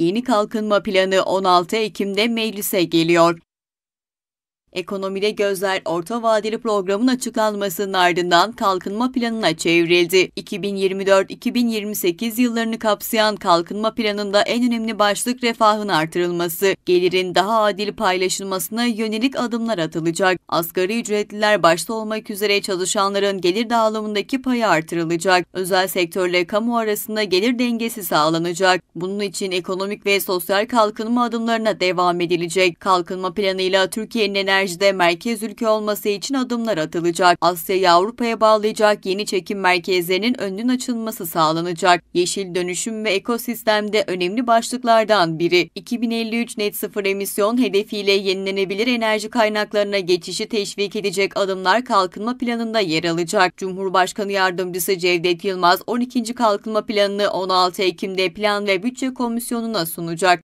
Yeni kalkınma planı 16 Ekim'de meclise geliyor. Ekonomide gözler orta vadeli programın açıklanmasının ardından kalkınma planına çevrildi. 2024-2028 yıllarını kapsayan kalkınma planında en önemli başlık refahın artırılması, gelirin daha adil paylaşılmasına yönelik adımlar atılacak. Asgari ücretliler başta olmak üzere çalışanların gelir dağılımındaki payı artırılacak. Özel sektörle kamu arasında gelir dengesi sağlanacak. Bunun için ekonomik ve sosyal kalkınma adımlarına devam edilecek. Kalkınma planıyla Türkiye'nin enerji enerjide merkez ülke olması için adımlar atılacak. Asya'yı Avrupa'ya bağlayacak yeni çekim merkezlerinin önünün açılması sağlanacak. Yeşil dönüşüm ve ekosistemde önemli başlıklardan biri. 2053 net sıfır emisyon hedefiyle yenilenebilir enerji kaynaklarına geçişi teşvik edecek adımlar kalkınma planında yer alacak. Cumhurbaşkanı Yardımcısı Cevdet Yılmaz 12. Kalkınma planını 16 Ekim'de Plan ve Bütçe Komisyonu'na sunacak.